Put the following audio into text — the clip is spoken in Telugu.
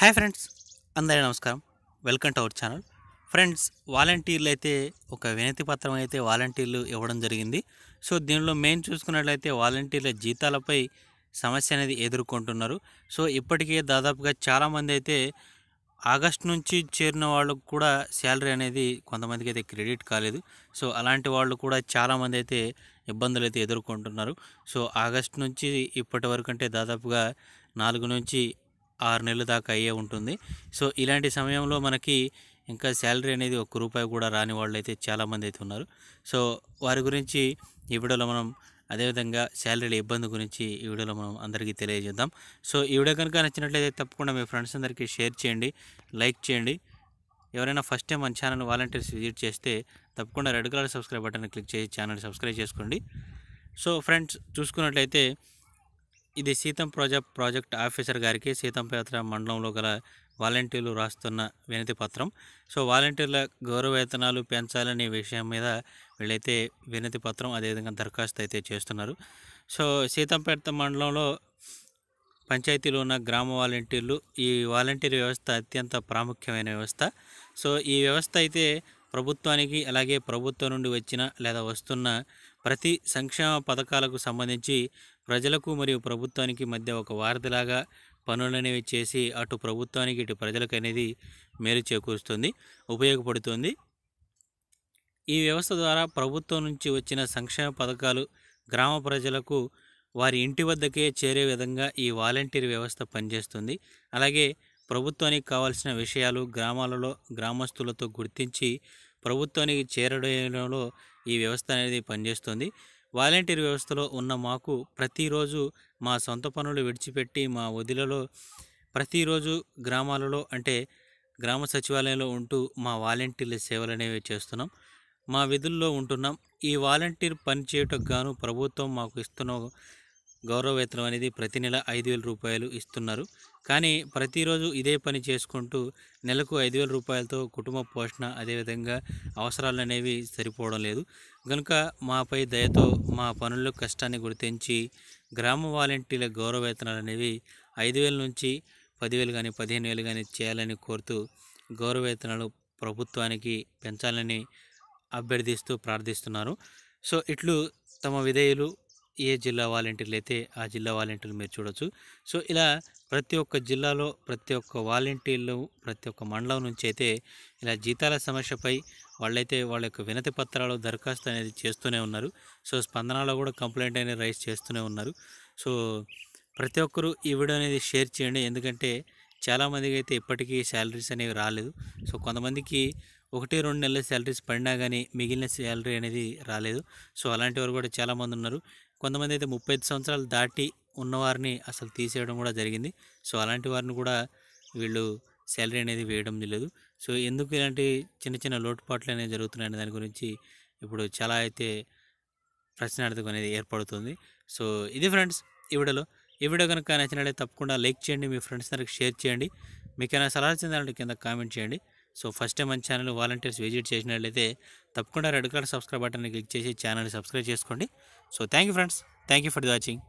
హాయ్ ఫ్రెండ్స్ అందరి నమస్కారం welcome to our channel friends వాలంటీర్లు అయితే ఒక వినతి పత్రం అయితే వాలంటీర్లు ఇవ్వడం జరిగింది సో దీనిలో మెయిన్ చూసుకున్నట్లయితే వాలంటీర్ల జీతాలపై సమస్య అనేది ఎదుర్కొంటున్నారు సో ఇప్పటికే దాదాపుగా చాలామంది అయితే ఆగస్ట్ నుంచి చేరిన వాళ్ళకు కూడా శాలరీ అనేది కొంతమందికి అయితే క్రెడిట్ కాలేదు సో అలాంటి వాళ్ళు కూడా చాలామంది అయితే ఇబ్బందులు అయితే ఎదుర్కొంటున్నారు సో ఆగస్ట్ నుంచి ఇప్పటి వరకు అంటే దాదాపుగా నాలుగు నుంచి ఆరు నెలల దాకా అయ్యే ఉంటుంది సో ఇలాంటి సమయంలో మనకి ఇంకా శాలరీ అనేది ఒక్క రూపాయి కూడా రాని వాళ్ళు అయితే చాలామంది అయితే ఉన్నారు సో వారి గురించి ఈ వీడియోలో మనం అదేవిధంగా శాలరీల ఇబ్బంది గురించి ఈ వీడియోలో మనం అందరికీ తెలియజేద్దాం సో ఈ వీడియో కనుక నచ్చినట్లయితే తప్పకుండా మీ ఫ్రెండ్స్ అందరికీ షేర్ చేయండి లైక్ చేయండి ఎవరైనా ఫస్ట్ టైం మన ఛానల్ వాలంటీర్స్ విజిట్ చేస్తే తప్పకుండా red colour subscribe button click చేసి ఛానల్ సబ్స్క్రైబ్ చేసుకోండి సో ఫ్రెండ్స్ చూసుకున్నట్లయితే ఇది సీతం ప్రాజెక్ట్ ప్రాజెక్ట్ ఆఫీసర్ గారికి సీతంపేట మండలంలో గల వాలంటీర్లు రాస్తున్న వినతి పత్రం సో వాలంటీర్ల గౌరవ వేతనాలు పెంచాలనే విషయం మీద వీళ్ళైతే వినతి పత్రం అదేవిధంగా దరఖాస్తు అయితే చేస్తున్నారు సో సీతంపేట మండలంలో పంచాయతీలో ఉన్న గ్రామ వాలంటీర్లు ఈ వాలంటీర్ వ్యవస్థ అత్యంత ప్రాముఖ్యమైన వ్యవస్థ సో ఈ వ్యవస్థ అయితే ప్రభుత్వానికి అలాగే ప్రభుత్వం నుండి వచ్చిన లేదా వస్తున్న ప్రతి సంక్షేమ పథకాలకు సంబంధించి ప్రజలకు మరియు ప్రభుత్వానికి మధ్య ఒక వారధిలాగా పనులనేవి చేసి అటు ప్రభుత్వానికి ఇటు ప్రజలకు అనేది మేలు చేకూరుస్తుంది ఉపయోగపడుతుంది ఈ వ్యవస్థ ద్వారా ప్రభుత్వం నుంచి వచ్చిన సంక్షేమ పథకాలు గ్రామ ప్రజలకు వారి ఇంటి వద్దకే చేరే విధంగా ఈ వాలంటీర్ వ్యవస్థ పనిచేస్తుంది అలాగే ప్రభుత్వానికి కావాల్సిన విషయాలు గ్రామాలలో గ్రామస్తులతో గుర్తించి ప్రభుత్వానికి చేరడంలో ఈ వ్యవస్థ అనేది పనిచేస్తుంది వాలంటీర్ వ్యవస్థలో ఉన్న మాకు ప్రతిరోజు మా సొంత పనులు విడిచిపెట్టి మా వదిలలో ప్రతిరోజు గ్రామాలలో అంటే గ్రామ సచివాలయంలో ఉంటూ మా వాలంటీర్ల సేవలు అనేవి చేస్తున్నాం మా విధుల్లో ఉంటున్నాం ఈ వాలంటీర్ పనిచేయటకు గాను ప్రభుత్వం మాకు ఇస్తున్న గౌరవ వేతనం అనేది ప్రతి నెల ఐదు వేల రూపాయలు ఇస్తున్నారు కానీ ప్రతిరోజు ఇదే పని చేసుకుంటూ నెలకు ఐదు వేల రూపాయలతో కుటుంబ పోషణ అదేవిధంగా అవసరాలు అనేవి సరిపోవడం లేదు కనుక మాపై దయతో మా పనుల్లో కష్టాన్ని గుర్తించి గ్రామ వాలంటీర్ల గౌరవ వేతనాలు అనేవి ఐదు వేల నుంచి పదివేలు కానీ పదిహేను వేలు కానీ చేయాలని కోరుతూ గౌరవ వేతనాలు ప్రభుత్వానికి పెంచాలని అభ్యర్థిస్తూ ప్రార్థిస్తున్నారు సో ఇట్లు తమ విధేయులు ఏ జిల్లా వాలంటీర్లు అయితే ఆ జిల్లా వాలంటీర్లు మీరు చూడవచ్చు సో ఇలా ప్రతి ఒక్క జిల్లాలో ప్రతి ఒక్క వాలంటీర్లు ప్రతి ఒక్క మండలం నుంచి అయితే ఇలా జీతాల సమస్యపై వాళ్ళైతే వాళ్ళ యొక్క వినతి పత్రాలు దరఖాస్తు అనేది చేస్తూనే ఉన్నారు సో స్పందనలో కూడా కంప్లైంట్ అనేది రైస్ చేస్తూనే ఉన్నారు సో ప్రతి ఒక్కరూ ఈ వీడియో అనేది షేర్ చేయండి ఎందుకంటే చాలామందికి అయితే ఇప్పటికీ శాలరీస్ అనేవి రాలేదు సో కొంతమందికి ఒకటి రెండు నెలల శాలరీస్ పడినా కానీ మిగిలిన శాలరీ అనేది రాలేదు సో అలాంటి వారు కూడా చాలామంది ఉన్నారు కొంతమంది అయితే ముప్పై ఐదు సంవత్సరాలు దాటి ఉన్నవారిని అసలు తీసేయడం కూడా జరిగింది సో అలాంటి వారిని కూడా వీళ్ళు శాలరీ అనేది వేయడం లేదు సో ఎందుకు ఇలాంటి చిన్న చిన్న లోటుపాట్లు అనేవి జరుగుతున్నాయనే దాని గురించి ఇప్పుడు చాలా అయితే ప్రశ్నార్థకం అనేది ఏర్పడుతుంది సో ఇది ఫ్రెండ్స్ ఈ వీడియోలో ఈ వీడియో కనుక నచ్చినట్లయితే తప్పకుండా లైక్ చేయండి మీ ఫ్రెండ్స్ దానికి షేర్ చేయండి మీకు సలహా చెందాలంటే కింద కామెంట్ చేయండి సో ఫస్ట్ టైం మన ఛానల్ వాలంటీర్స్ విజిట్ చేసినట్లయితే తప్పకుండా red colour subscribe button click చేసి ఛానల్ని సబ్స్క్రైబ్ చేసుకోండి so thank friends thank for watching